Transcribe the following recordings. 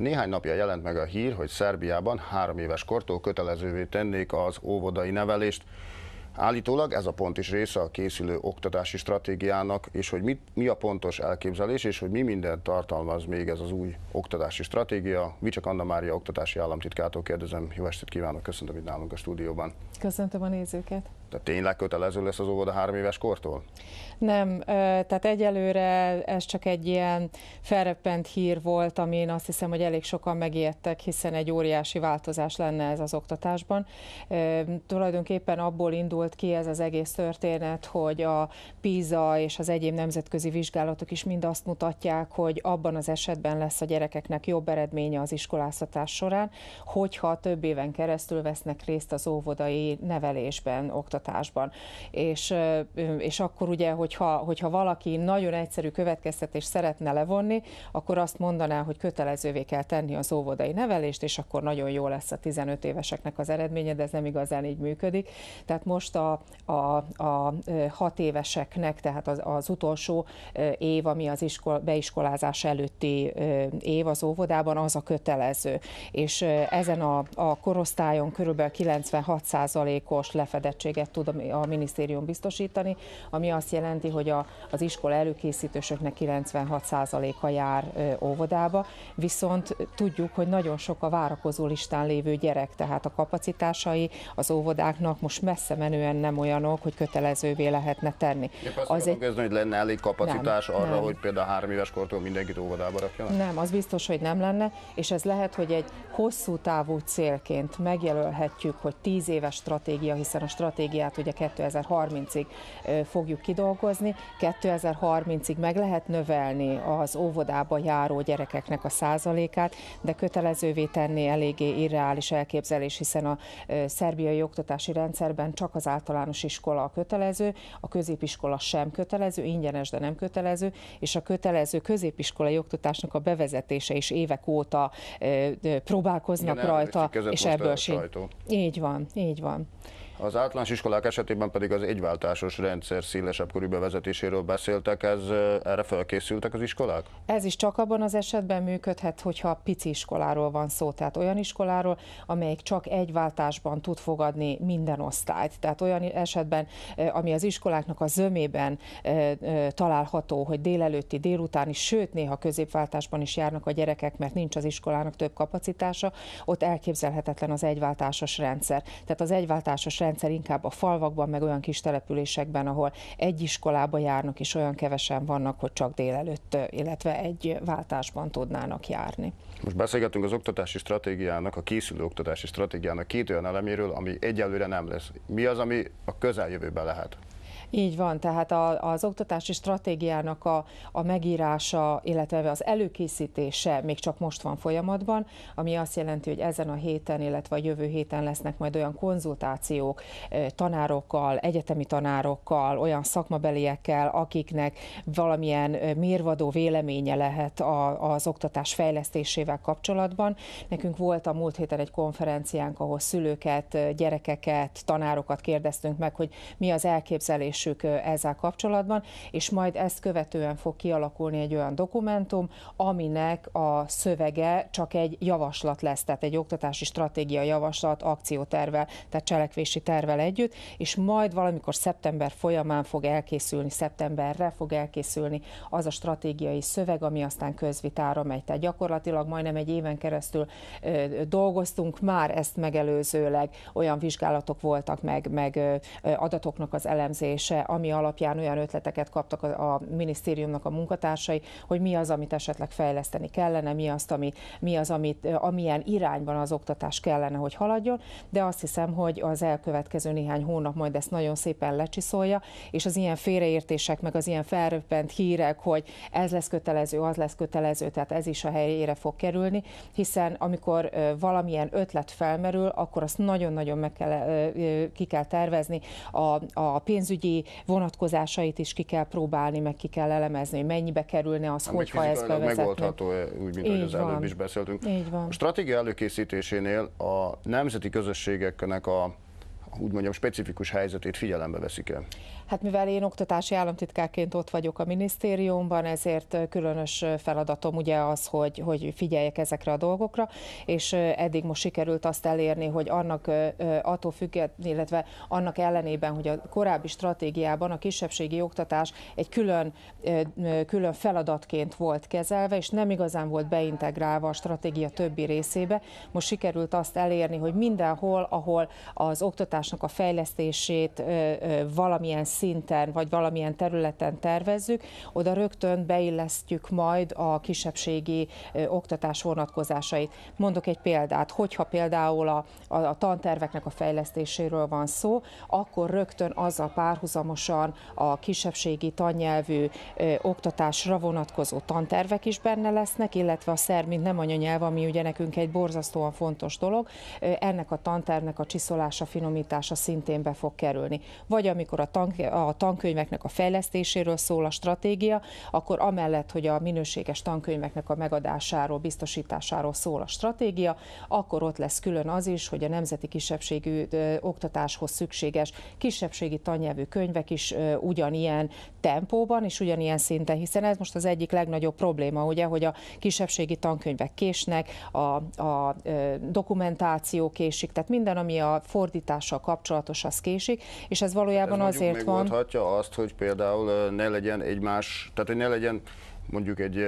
Néhány napja jelent meg a hír, hogy Szerbiában három éves kortól kötelezővé tennék az óvodai nevelést. Állítólag ez a pont is része a készülő oktatási stratégiának, és hogy mit, mi a pontos elképzelés, és hogy mi minden tartalmaz még ez az új oktatási stratégia. Vicsak Anna Mária oktatási államtitkától kérdezem. Jó estét kívánok, köszöntöm itt nálunk a stúdióban. Köszöntöm a nézőket. Tehát tényleg kötelező lesz az óvoda három éves kortól? Nem, tehát egyelőre ez csak egy ilyen felreppent hír volt, amin azt hiszem, hogy elég sokan megijedtek, hiszen egy óriási változás lenne ez az oktatásban. Tulajdonképpen abból indult ki ez az egész történet, hogy a PISA és az egyéb nemzetközi vizsgálatok is mind azt mutatják, hogy abban az esetben lesz a gyerekeknek jobb eredménye az iskoláztatás során, hogyha több éven keresztül vesznek részt az óvodai nevelésben, oktatásban oktatásban. És, és akkor ugye, hogyha, hogyha valaki nagyon egyszerű következtetést szeretne levonni, akkor azt mondaná, hogy kötelezővé kell tenni az óvodai nevelést, és akkor nagyon jó lesz a 15 éveseknek az eredménye, de ez nem igazán így működik. Tehát most a, a, a hat éveseknek, tehát az, az utolsó év, ami az iskol, beiskolázás előtti év az óvodában, az a kötelező. És ezen a, a korosztályon körülbelül 96%-os lefedettséget tud a minisztérium biztosítani, ami azt jelenti, hogy a, az iskola előkészítősöknek 96%-a jár óvodába, viszont tudjuk, hogy nagyon sok a várakozó listán lévő gyerek, tehát a kapacitásai az óvodáknak most messze menően nem olyanok, hogy kötelezővé lehetne tenni. Épp az egy... hogy lenne elég kapacitás nem, arra, nem. hogy például három éves kortól mindenkit óvodába rakjanak? Nem, az biztos, hogy nem lenne, és ez lehet, hogy egy hosszú távú célként megjelölhetjük, hogy tíz éves stratégia, hiszen a stratégia stratégiát ugye 2030-ig fogjuk kidolgozni. 2030-ig meg lehet növelni az óvodába járó gyerekeknek a százalékát, de kötelezővé tenni eléggé irreális elképzelés, hiszen a szerbiai oktatási rendszerben csak az általános iskola a kötelező, a középiskola sem kötelező, ingyenes, de nem kötelező, és a kötelező középiskolai oktatásnak a bevezetése is évek óta próbálkoznak Igen, rajta, és ebből sincs. Így van, így van. Az általános iskolák esetében pedig az egyváltásos rendszer szélesebb körű bevezetéséről beszéltek, ez, erre felkészültek az iskolák? Ez is csak abban az esetben működhet, hogyha pici iskoláról van szó, tehát olyan iskoláról, amelyik csak egyváltásban tud fogadni minden osztályt. Tehát olyan esetben, ami az iskoláknak a zömében található, hogy délelőtti, délutáni, sőt néha középváltásban is járnak a gyerekek, mert nincs az iskolának több kapacitása, ott elképzelhetetlen az egyváltásos rendszer. Tehát az egyváltásos rendszer rendszer inkább a falvakban, meg olyan kis településekben, ahol egy iskolába járnak, és olyan kevesen vannak, hogy csak délelőtt, illetve egy váltásban tudnának járni. Most beszélgetünk az oktatási stratégiának, a készülő oktatási stratégiának két olyan eleméről, ami egyelőre nem lesz. Mi az, ami a közeljövőben lehet? Így van, tehát a, az oktatási stratégiának a, a megírása, illetve az előkészítése még csak most van folyamatban, ami azt jelenti, hogy ezen a héten, illetve a jövő héten lesznek majd olyan konzultációk tanárokkal, egyetemi tanárokkal, olyan szakmabeliekkel, akiknek valamilyen mérvadó véleménye lehet a, az oktatás fejlesztésével kapcsolatban. Nekünk volt a múlt héten egy konferenciánk, ahol szülőket, gyerekeket, tanárokat kérdeztünk meg, hogy mi az elképzelés belsük ezzel kapcsolatban, és majd ezt követően fog kialakulni egy olyan dokumentum, aminek a szövege csak egy javaslat lesz, tehát egy oktatási stratégia javaslat akciótervel, tehát cselekvési tervel együtt, és majd valamikor szeptember folyamán fog elkészülni, szeptemberre fog elkészülni az a stratégiai szöveg, ami aztán közvitára megy. Tehát gyakorlatilag majdnem egy éven keresztül dolgoztunk már ezt megelőzőleg, olyan vizsgálatok voltak, meg, meg adatoknak az elemzés, kérdése, ami alapján olyan ötleteket kaptak a, a minisztériumnak a munkatársai, hogy mi az, amit esetleg fejleszteni kellene, mi, azt, ami, mi az, amit, amilyen irányban az oktatás kellene, hogy haladjon, de azt hiszem, hogy az elkövetkező néhány hónap majd ezt nagyon szépen lecsiszolja, és az ilyen félreértések, meg az ilyen felröppent hírek, hogy ez lesz kötelező, az lesz kötelező, tehát ez is a helyére fog kerülni, hiszen amikor valamilyen ötlet felmerül, akkor azt nagyon-nagyon meg kell, ki kell tervezni, a, a pénzügyi vonatkozásait is ki kell próbálni, meg ki kell elemezni, hogy mennyibe kerülne az, hát, hogyha ez bevezetnénk. megoldható, eh, úgy, mint Így ahogy az van. előbb is beszéltünk. Így van. A stratégia előkészítésénél a nemzeti közösségeknek a úgy mondjam, specifikus helyzetét figyelembe veszik el? Hát mivel én oktatási államtitkárként ott vagyok a minisztériumban, ezért különös feladatom ugye az, hogy, hogy figyeljek ezekre a dolgokra, és eddig most sikerült azt elérni, hogy annak attól független, illetve annak ellenében, hogy a korábbi stratégiában a kisebbségi oktatás egy külön, külön feladatként volt kezelve, és nem igazán volt beintegrálva a stratégia többi részébe. Most sikerült azt elérni, hogy mindenhol, ahol az oktatásnak a fejlesztését valamilyen szinten, vagy valamilyen területen tervezzük, oda rögtön beillesztjük majd a kisebbségi oktatás vonatkozásait. Mondok egy példát, hogyha például a, a, a tanterveknek a fejlesztéséről van szó, akkor rögtön az a párhuzamosan a kisebbségi tannyelvű ö, oktatásra vonatkozó tantervek is benne lesznek, illetve a szerb, mint nem anyanyelv, ami ugye nekünk egy borzasztóan fontos dolog, ennek a tantervnek a csiszolása, finomítása szintén be fog kerülni. Vagy amikor a tank, a tankönyveknek a fejlesztéséről szól a stratégia, akkor amellett, hogy a minőséges tankönyveknek a megadásáról, biztosításáról szól a stratégia, akkor ott lesz külön az is, hogy a nemzeti kisebbségű oktatáshoz szükséges kisebbségi tannyelvű könyvek is ugyanilyen tempóban és ugyanilyen szinten, hiszen ez most az egyik legnagyobb probléma, ugye, hogy a kisebbségi tankönyvek késnek, a, a dokumentáció késik, tehát minden, ami a fordítással kapcsolatos, az késik, és ez valójában ez azért, megoldhatja azt, hogy például ne legyen egymás, tehát hogy ne legyen mondjuk egy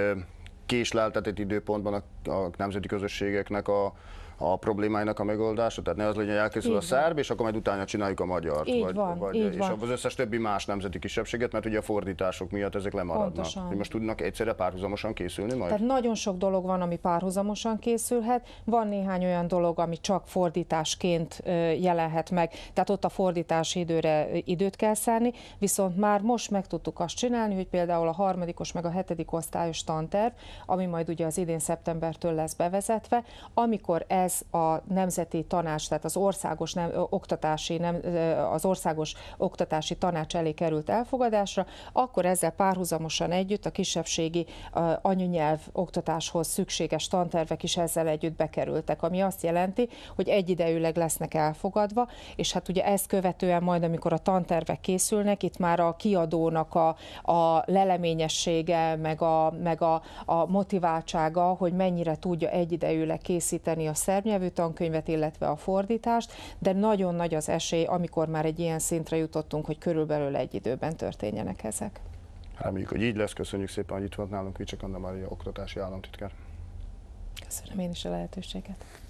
késleltetett időpontban a, a nemzeti közösségeknek a, a problémáinak a megoldása? Tehát ne az legyen, hogy elkészül így a szerb, van. és akkor majd utána csináljuk a magyar. vagy, van, vagy, így és van. az összes többi más nemzeti kisebbséget, mert ugye a fordítások miatt ezek lemaradnak. Pontosan. most tudnak egyszerre párhuzamosan készülni majd? Tehát nagyon sok dolog van, ami párhuzamosan készülhet. Van néhány olyan dolog, ami csak fordításként jelenhet meg. Tehát ott a fordítási időre időt kell szállni, viszont már most meg tudtuk azt csinálni, hogy például a harmadikos meg a hetedik osztályos tanterv, ami majd ugye az idén szeptembertől lesz bevezetve, amikor ez lesz a Nemzeti Tanács, tehát az országos nem, oktatási, nem, az országos oktatási tanács elé került elfogadásra, akkor ezzel párhuzamosan együtt a kisebbségi anyanyelv oktatáshoz szükséges tantervek is ezzel együtt bekerültek, ami azt jelenti, hogy egyidejűleg lesznek elfogadva, és hát ugye ezt követően majd, amikor a tantervek készülnek, itt már a kiadónak a, a leleményessége, meg a, meg a, a motiváltsága, hogy mennyire tudja egyidejűleg készíteni a szerb nyelvű tankönyvet, illetve a fordítást, de nagyon nagy az esély, amikor már egy ilyen szintre jutottunk, hogy körülbelül egy időben történjenek ezek. Reméljük, hát hogy így lesz. Köszönjük szépen, hogy itt volt nálunk Vicsek Anna Mária, oktatási államtitkár. Köszönöm én is a lehetőséget.